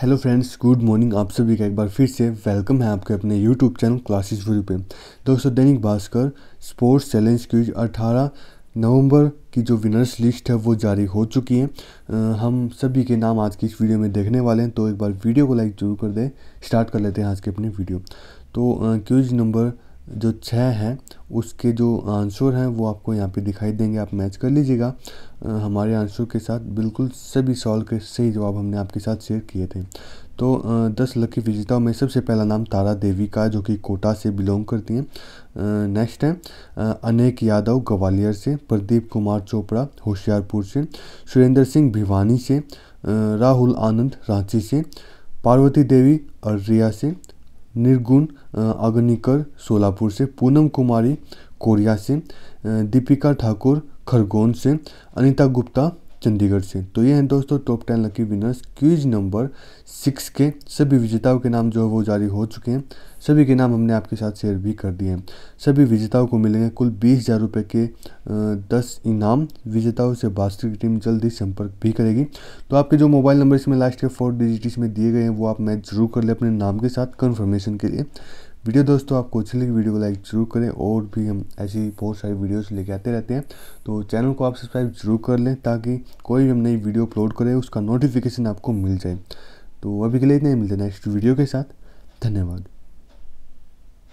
hello friends good morning आप सभी का एक बार फिर से वेलकम है आपके अपने यूट्यूब चैनल क्लासेस व्यू पे दोस्तों Dainik Bhaskar sports challenge quiz 18 नवंबर की जो विनर्स लिस्ट है वो जारी हो चुकी है आ, हम सभी के नाम आज की इस वीडियो में देखने वाले हैं तो एक बार वीडियो को लाइक जरूर कर दें स्टार्ट कर लेते हैं आज के अपने वीडियो तो क्विज नंबर जो छः है उसके जो आंसर हैं वो आपको यहाँ पे दिखाई देंगे आप मैच कर लीजिएगा हमारे आंसर के साथ बिल्कुल सभी सॉल्व के सही जवाब हमने आपके साथ शेयर किए थे तो दस लकी विजेताओं में सबसे पहला नाम तारा देवी का जो कि कोटा से बिलोंग करती हैं नेक्स्ट है अनेक यादव ग्वालियर से प्रदीप कुमार चोपड़ा होशियारपुर से सुरेंद्र सिंह भिवानी से राहुल आनंद रांची से पार्वती देवी अररिया से निर्गुण अग्निकर सोलापुर से पूनम कुमारी कोरिया से दीपिका ठाकुर खरगोन से अनीता गुप्ता चंडीगढ़ से तो ये हैं दोस्तों top ten lucky winners quiz number six के सभी विजेताओं के नाम जो है वो जारी हो चुके हैं सभी के नाम हमने आपके साथ शेयर भी कर दिए हैं सभी विजेताओं को मिलेंगे कुल बीस हज़ार रुपये के दस इनाम विजेताओं से बास्टर की टीम जल्द ही संपर्क भी करेगी तो आपके जो मोबाइल नंबर इसमें लास्ट के फोर डिजिट इसमें दिए गए हैं वो आप मैच जरूर कर लें अपने नाम के साथ कन्फर्मेशन के लिए वीडियो दोस्तों आपको अच्छी लगी वीडियो को लाइक जरूर करें और भी हम ऐसी बहुत सारी वीडियोस लेके आते रहते हैं तो चैनल को आप सब्सक्राइब जरूर कर लें ताकि कोई भी हम नई वीडियो अपलोड करें उसका नोटिफिकेशन आपको मिल जाए तो अभी के लिए इतना ही मिलते नेक्स्ट वीडियो के साथ धन्यवाद